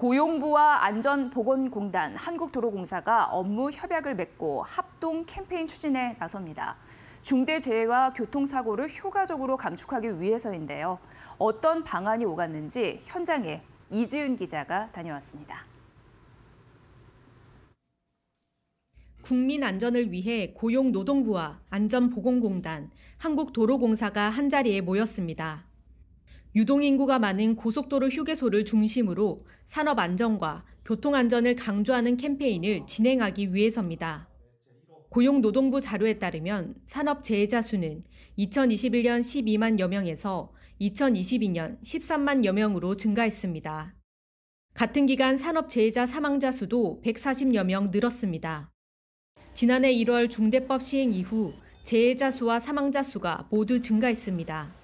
고용부와 안전보건공단, 한국도로공사가 업무 협약을 맺고 합동 캠페인 추진에 나섭니다. 중대재해와 교통사고를 효과적으로 감축하기 위해서인데요. 어떤 방안이 오갔는지 현장에 이지은 기자가 다녀왔습니다. 국민 안전을 위해 고용노동부와 안전보건공단, 한국도로공사가 한자리에 모였습니다. 유동인구가 많은 고속도로 휴게소를 중심으로 산업 안전과 교통 안전을 강조하는 캠페인을 진행하기 위해서입니다. 고용노동부 자료에 따르면 산업 재해자 수는 2021년 12만여 명에서 2022년 13만여 명으로 증가했습니다. 같은 기간 산업 재해자 사망자 수도 140여 명 늘었습니다. 지난해 1월 중대법 시행 이후 재해자 수와 사망자 수가 모두 증가했습니다.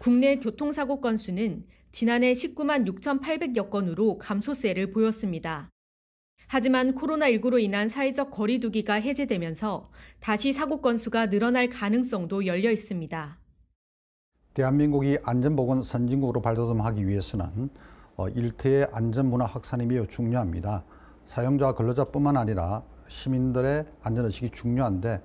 국내 교통사고 건수는 지난해 19만 6,800여 건으로 감소세를 보였습니다. 하지만 코로나19로 인한 사회적 거리두기가 해제되면서 다시 사고 건수가 늘어날 가능성도 열려 있습니다. 대한민국이 안전보건 선진국으로 발돋움하기 위해서는 어, 일태의 안전문화 확산이 매우 중요합니다. 사용자와 근로자뿐만 아니라 시민들의 안전의식이 중요한데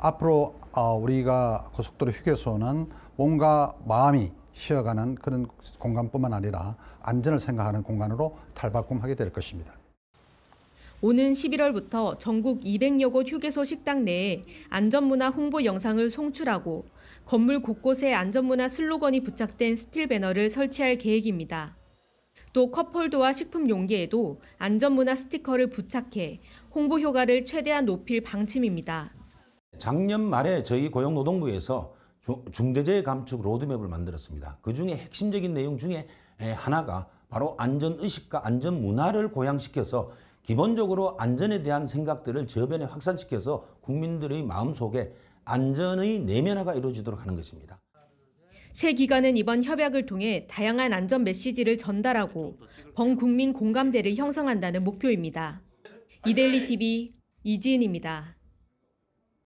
앞으로 어, 우리가 고속도로 휴게소는 몸과 마음이 쉬어가는 그런 공간뿐만 아니라 안전을 생각하는 공간으로 탈바꿈하게 될 것입니다. 오는 11월부터 전국 200여 곳 휴게소 식당 내에 안전문화 홍보 영상을 송출하고 건물 곳곳에 안전문화 슬로건이 부착된 스틸 배너를 설치할 계획입니다. 또 컵홀더와 식품 용기에도 안전문화 스티커를 부착해 홍보 효과를 최대한 높일 방침입니다. 작년 말에 저희 고용노동부에서 중대재해 감축 로드맵을 만들었습니다. 그 중에 핵심적인 내용 중에 하나가 바로 안전의식과 안전문화를 고양시켜서 기본적으로 안전에 대한 생각들을 저변에 확산시켜서 국민들의 마음속에 안전의 내면화가 이루어지도록 하는 것입니다. 새 기관은 이번 협약을 통해 다양한 안전 메시지를 전달하고 범국민 공감대를 형성한다는 목표입니다. 이데일리 TV 이지은입니다.